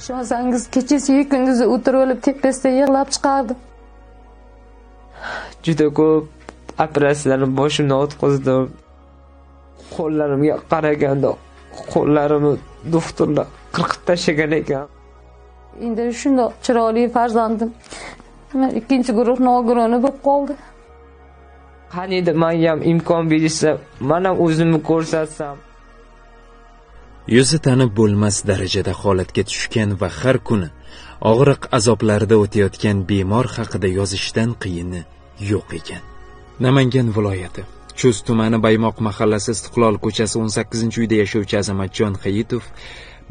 ishonsangiz kechasiyu kunduzi o'tirib tepasida yig'lab chiqardim juda ko'p operatsiyalarni boshimdan o'tkazdim qo'llarimga qaraganda qo'llarimni doktorlar qirqib tashlagan ekan endi shundoq chiroyli farzandim ikkinchi guruh nogironi bo'lib qoldi qani edi man ham imkon berishsa man ham o'zimni ko'rsatsam yuzi tanib bo'lmas darajada holatga tushgan va har kuni og'riq azoblarida o'tayotgan bemor haqida yozishdan qiyini yo'q ekan namangan viloyati chust tumani baymoq mahallasi istiqlol ko'chasi 18 uyda yashovchi azamatjon hayitov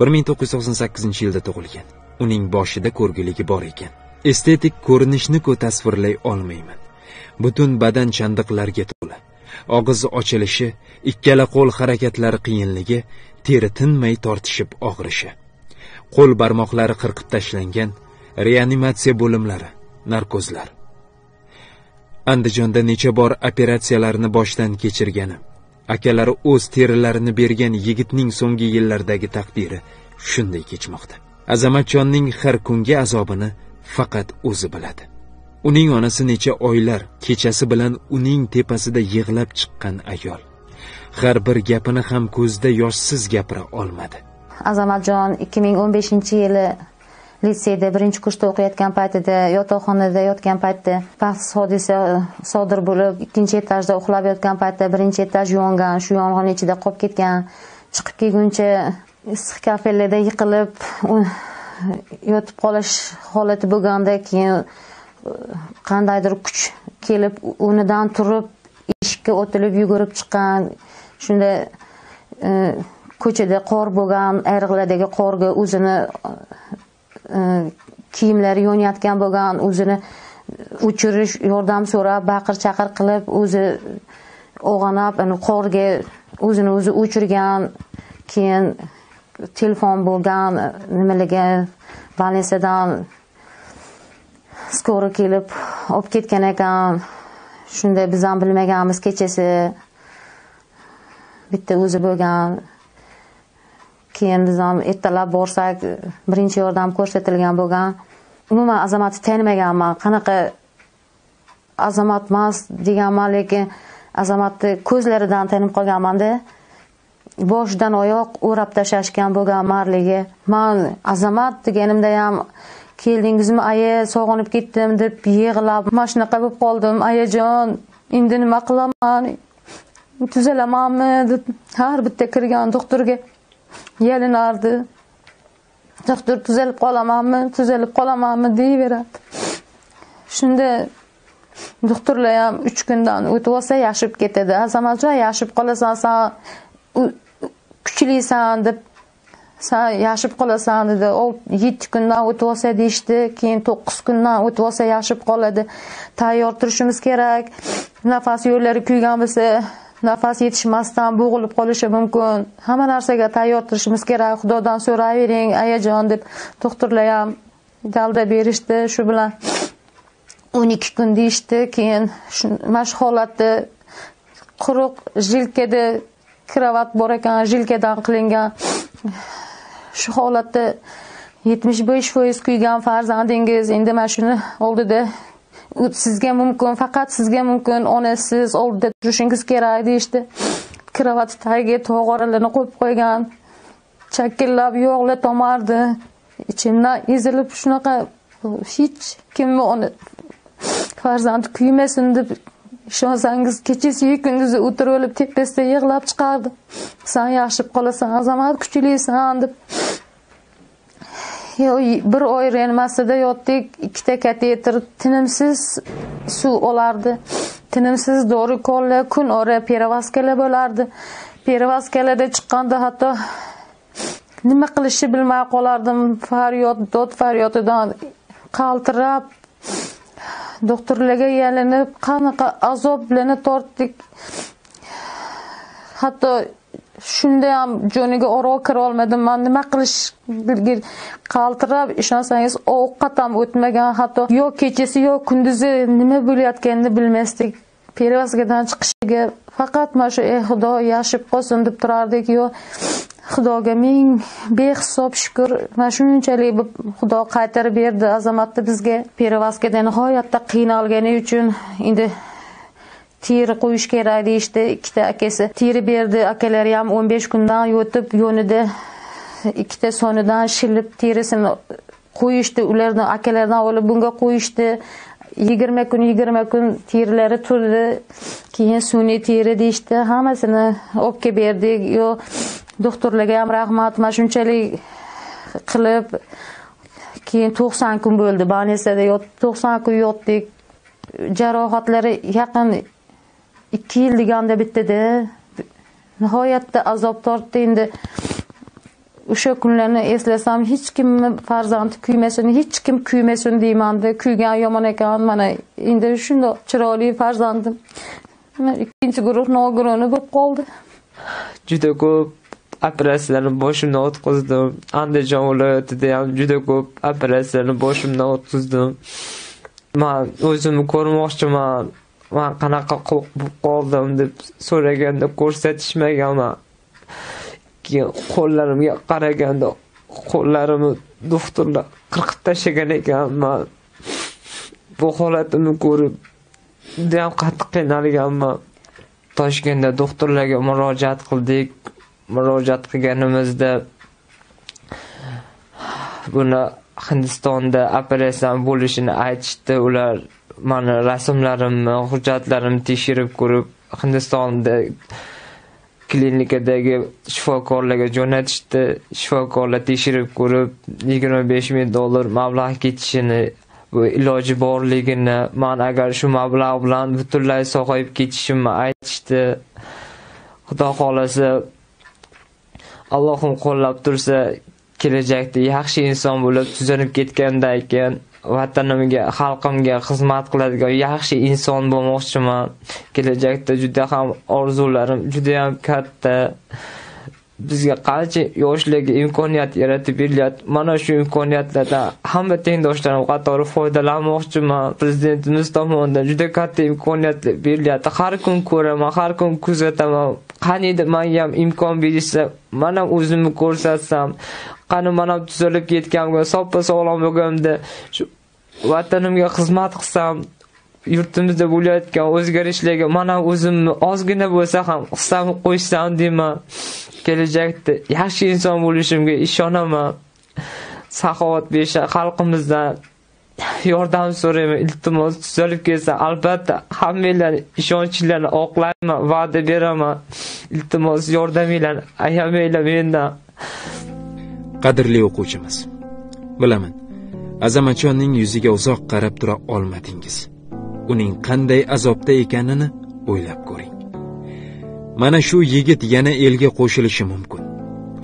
1998 yilda tug'ilgan uning boshida ko'rgiligi bor ekan estetik ko'rinishni ku tasvirlay olmayman butun badan chandiqlarga to'la og'iz ochilishi ikkala qo'l harakatlari qiyinligi teri tinmay tortishib og'rishi qo'l barmoqlari qirqib tashlangan reanimatsiya bo'limlari narkozlar andijonda necha bor operatsiyalarni boshdan kechirgani akalari o'z terilarini bergan yigitning so'nggi yillardagi taqdiri shunday kechmoqda azamatjonning har kungi azobini faqat o'zi biladi uning onasi necha oylar kechasi bilan uning tepasida yig'lab chiqqan ayol har bir gapini ham ko'zda yoshsiz gapira olmadi azamatjon 2015 yili litseyda birinchi kursda o'qiyotgan paytida yotoqxonada yotgan paytda baxtsiz hodisa sodir bo'lib ikkinchi etajda uxlab yotgan paytda birinchi etaj yongan shu yong'in ichida qolib ketgan chiqib kelguncha issiq kafellarda yiqilib yotib qolish holati bo'lganda keyin qandaydir kuch kelib o'rnidan turib eshikka otilib yugurib chiqqan shunda e, ko'chada qor bo'lgan ayriqlardagi qorga o'zini e, kiyimlari yonayotgan bo'lgan o'zini o'chirish yordam so'rab baqir chaqir qilib o'zi og'anab qorga o'zini o'zi o'chirgan keyin telefon bo'lgan nimalarga valensiyadan skori kelib olib ketgan ekan shunday biz ham bilmaganmiz kechasi bitta o'zi bo'lgan keyin biz ham ertalab borsak birinchi yordam ko'rsatilgan bo'lgan umuman azamatni tanimaganman qanaqa azamat emas deganman lekin azamatni ko'zlaridan tanib qolganmanda boshidan oyoq o'rab tashlashgan bo'lgan marligi man azamat deganimda ham keldingizmi aya sog'inib ketdim deb yig'lab mana shunaqa bo'lib qoldim ayajon endi nima qilaman tuzalamanmi deb har bitta kirgan doktorga yalinardi doktor tuzalib qolamanmi tuzalib qolamanmi deyaveradi shunda doktorlar ham uch kundan o'tib olsa yashib ketadi azamatjon yashib qolasan san kuchlisan deb san yashib qolasan dedi yetti kundan o'tib olsa deyishdi keyin to'qqiz kundan o'tib olsa yashib qoladi tayyor turishimiz kerak nafas yo'llari kuygan bo'lsa nafas yetishmasdan bo'g'ilib qolishi mumkin hamma narsaga tayyor turishimiz kerak xudodan so'rayvering ayajon deb doktorlar ham dalda berishdi shu bilan o'n ikki kun deyishdi keyin mana shu holatda quruq jilkada krovat bor ekan jilkadan qilingan shu holatda yetmish besh foiz kuygan farzandingiz endi mana shuni oldida sizga mumkin faqat sizga mumkin onasiz oldida turishingiz kerak deyishdi karavati tagiga tog'oralarni qo'yib qo'ygan chakillab yog'lar tomardi ichimdan ezilib shunaqa hech kimni ona farzandi kuymasin deb ishonsangiz kechasiyu kunduzi o'tirib o'lib tepasida yig'lab chiqardi san yaxshi qolasan azamat kuchlisan deb bir oy reanimatsiyada yotdik ikkita kateter tinimsiz suv olardi tinimsiz dori kollar kun ora perevazkala bo'lardi perevazkalada chiqqanda hatto nima qilishni bilmay qolardim faryod dod faryodidan qaltirab doktorlarga yalinib qanaqa azob bilan tortdik hatto shunda ham jo'niga oro kira olmadim man nima qilish qaltirab ishonsangiz ovqat ham o'tmagan hatto yo kechasi yo kunduzi nima bo'layotganini bilmasdik перевозкадан chiqishiga faqat mana shu ey eh, xudo yashib qolsin deb turardik yo xudoga ming behisob shukur mana shunchalik xudo qaytarib berdi azamatni bizga перевозкада nihoyatda qiynalgani uchun endi teri qo'yish kerak deyishdi ikkita akasi teri berdi akalari ham o'n besh kundan yotib yo'nida ikkita sonidan shilib terisini qo'yishdi ularni akalaridan olib bunga qo'yishdi yigirma kun yigirma kun terilari turdi keyin sun'iy teri deyishdi hammasini olib kelib berdik yo doktorlarga ham rahmat mana shunchalik qilib keyin to'qson kun bo'ldi yotib to'qson kun yotdik jarohatlari yaqin ikki yil deganda bitdida nihoyatda azob tortdi endi o'sha kunlarni eslasam hech kimni farzandi kuymasin hech kim kuymasin deymanda kuygan yomon ekan mana endi shundoq chiroyli farzandim ikkinchi guruh nogironi bo'lib qoldi juda ko'p operatsiyalarni boshimdan o'tkazdim andijon viloyatida ham juda ko'p operatsiyalarni boshimdan o'tkazdim man o'zimni ko'rmoqchiman man qanaqa qo'rqib qoldim deb so'raganda ko'rsatishmaganman keyin qo'llarimga qaraganda qo'llarimni doktorlar qirqib tashlagan ekanman bu holatimni ko'rib judayam qattiq qiynalganman toshkentda doktorlarga murojaat qildik murojaat qilganimizda buni hindistonda operatsiya bo'lishini aytishdi ular mani rasmlarimni hujjatlarimni tekshirib ko'rib hindistonda klinikadagi shifokorlarga jo'natishdi shifokorlar tekshirib ko'rib yigirma besh ming dollar mablag' ketishini bu iloji borligini man agar shu mablag' bilan butunlay sog'ayib ketishimni aytishdi xudo xohlasa allohim qo'llab tursa kelajakda yaxshi inson bo'lib tuzanib ketgandan keyin vatanimga xalqimga xizmat qiladigan yaxshi inson bo'lmoqchiman kelajakda juda ham orzularim juda ham katta bizga qancha yoshlarga imkoniyat yaratib berilyapti mana shu imkoniyatlardan hamma tengdoshlarim qatori foydalanmoqchiman prezidentimiz tomonidan juda katta imkoniyatlar berilyapti har kun ko'raman har kun kuzataman qaniydi manga ham imkon berishsa man ham o'zimni ko'rsatsam qani man ham tuzalib ketganimga soppa sog'lom bo'lganimda shu vatanimga xizmat qilsam yurtimizda bo'layotgan o'zgarishlarga mana o'zimni ozgina bo'lsa ham hissam qo'shsam deyman kelajakda yaxshi inson bo'lishimga ishonaman saxovat besha xalqimizdan yordam so'rayman iltimos tuzalib kelsa albatta hammanglarni ishonchinglarni oqlayman va'da beraman iltimos yordaminglarni ayamanglar mendan qadrli o'quvchimiz bilaman azamatjonning yuziga uzoq qarab tura olmadingiz uning qanday azobda ekanini o'ylab ko'ring mana shu yigit yana elga qo'shilishi mumkin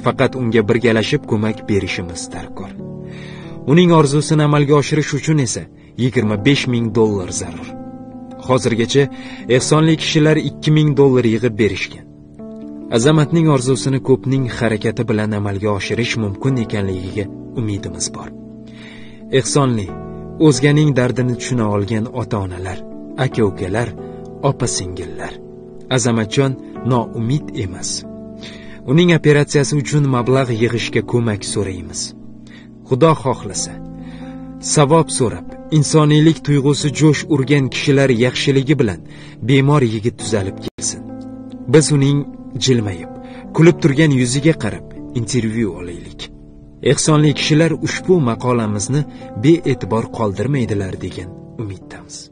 faqat unga birgalashib ko'mak berishimiz darkor uning orzusini amalga oshirish uchun esa besh ming dollar zarur hozirgacha ehsonli kishilar ikki ming dollar yig'ib berishgan azamatning orzusini ko'pning harakati bilan amalga oshirish mumkin ekanligiga umidimiz bor ehsonli o'zganing dardini tushuna olgan ota onalar aka ukalar opa singillar azamatjon noumid emas uning operatsiyasi uchun mablag' yig'ishga ko'mak so'raymiz xudo xohlasa savob so'rab insoniylik tuyg'usi jo'sh urgan kishilar yaxshiligi bilan bemor yigit tuzalib kelsin biz uning jilmayib kulib turgan yuziga qarab intervyu olaylik ehsonli kishilar ushbu maqolamizni bee'tibor qoldirmaydilar degan umiddamiz